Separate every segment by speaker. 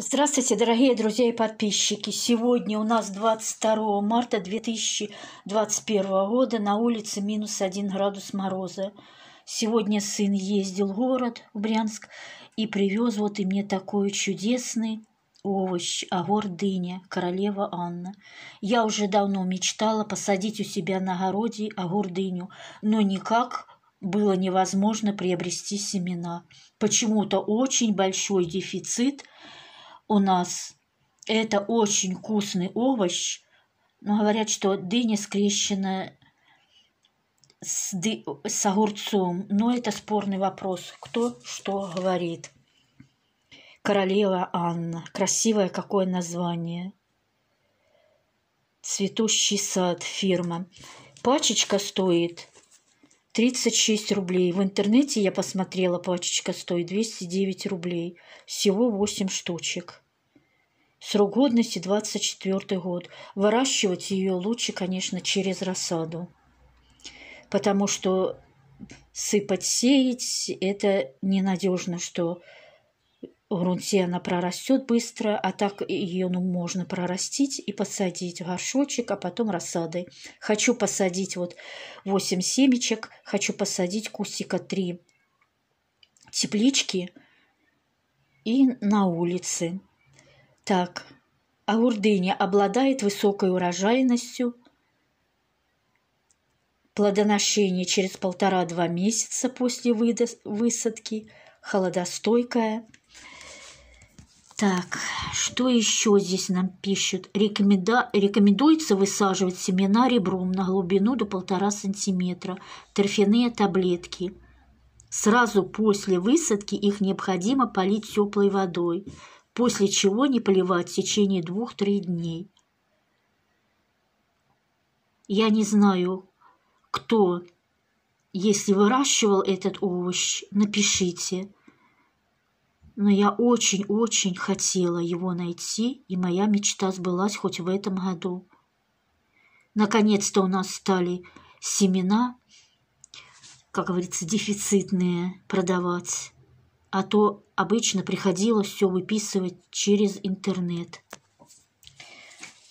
Speaker 1: Здравствуйте, дорогие друзья и подписчики! Сегодня у нас 22 марта 2021 года на улице минус 1 градус мороза. Сегодня сын ездил в город, в Брянск, и привез вот и мне такой чудесный овощ, агор дыня, королева Анна. Я уже давно мечтала посадить у себя на огороде агор дыню, но никак было невозможно приобрести семена. Почему-то очень большой дефицит – у нас. Это очень вкусный овощ, но говорят, что дыня скрещенная с, ды... с огурцом. Но это спорный вопрос, кто что говорит. Королева Анна. Красивое какое название. Цветущий сад, фирма. Пачечка стоит 36 рублей. В интернете я посмотрела, пачечка стоит 209 рублей. Всего 8 штучек. Срок годности 24 год. Выращивать ее лучше, конечно, через рассаду. Потому что сыпать, сеять – это ненадежно, что в грунте она прорастет быстро, а так ее ну, можно прорастить и посадить в горшочек, а потом рассадой. Хочу посадить вот 8 семечек, хочу посадить кустика 3 теплички и на улице. Так, а аурдыня обладает высокой урожайностью, плодоношение через полтора-два месяца после высадки, холодостойкая – так, что еще здесь нам пишут? Рекоменда... Рекомендуется высаживать семена ребром на глубину до полтора сантиметра. Торфяные таблетки. Сразу после высадки их необходимо полить теплой водой, после чего не поливать в течение двух-трех дней. Я не знаю, кто, если выращивал этот овощ, напишите – но я очень-очень хотела его найти, и моя мечта сбылась хоть в этом году. Наконец-то у нас стали семена, как говорится, дефицитные продавать, а то обычно приходилось все выписывать через интернет.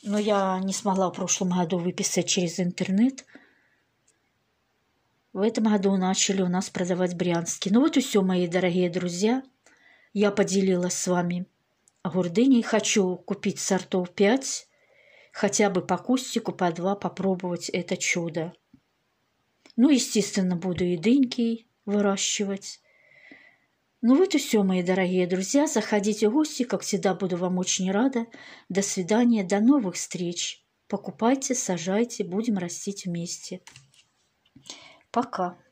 Speaker 1: Но я не смогла в прошлом году выписать через интернет. В этом году начали у нас продавать брянские. Ну вот и все, мои дорогие друзья – я поделилась с вами. А Гурдыней хочу купить сортов пять, хотя бы по кустику, по два попробовать это чудо. Ну, естественно, буду и дыньки выращивать. Ну вот и все, мои дорогие друзья. Заходите в гости, как всегда, буду вам очень рада. До свидания, до новых встреч. Покупайте, сажайте, будем растить вместе. Пока.